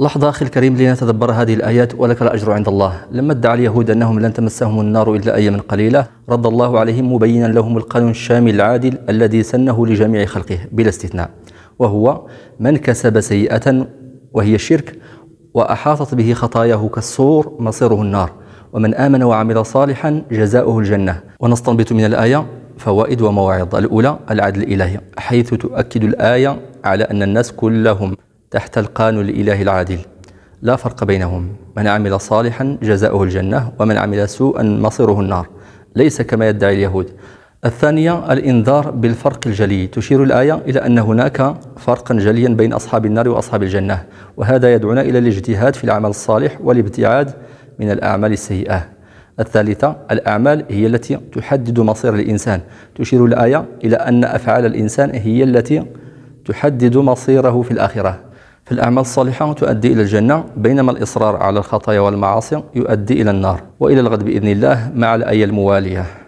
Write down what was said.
لحظة أخي الكريم لنتدبر هذه الآيات ولك الأجر عند الله لما ادعى اليهود أنهم لن تمسهم النار إلا من قليلة رد الله عليهم مبينا لهم القانون الشامل العادل الذي سنه لجميع خلقه بلا استثناء وهو من كسب سيئة وهي الشرك وأحاطت به خطاياه كالصور مصيره النار ومن آمن وعمل صالحا جزاؤه الجنة ونستنبط من الآية فوائد ومواعظ الأولى العدل الإلهي حيث تؤكد الآية على أن الناس كلهم تحت القانون الإله العادل لا فرق بينهم من عمل صالحا جزاؤه الجنة ومن عمل سوءا مصيره النار ليس كما يدعي اليهود الثانية الإنذار بالفرق الجلي تشير الآية إلى أن هناك فرقا جليا بين أصحاب النار وأصحاب الجنة وهذا يدعونا إلى الاجتهاد في العمل الصالح والابتعاد من الأعمال السيئة الثالثة الأعمال هي التي تحدد مصير الإنسان تشير الآية إلى أن أفعال الإنسان هي التي تحدد مصيره في الآخرة في الأعمال الصالحة تؤدي إلى الجنة بينما الإصرار على الخطايا والمعاصي يؤدي إلى النار وإلى الغد بإذن الله مع الآية الموالية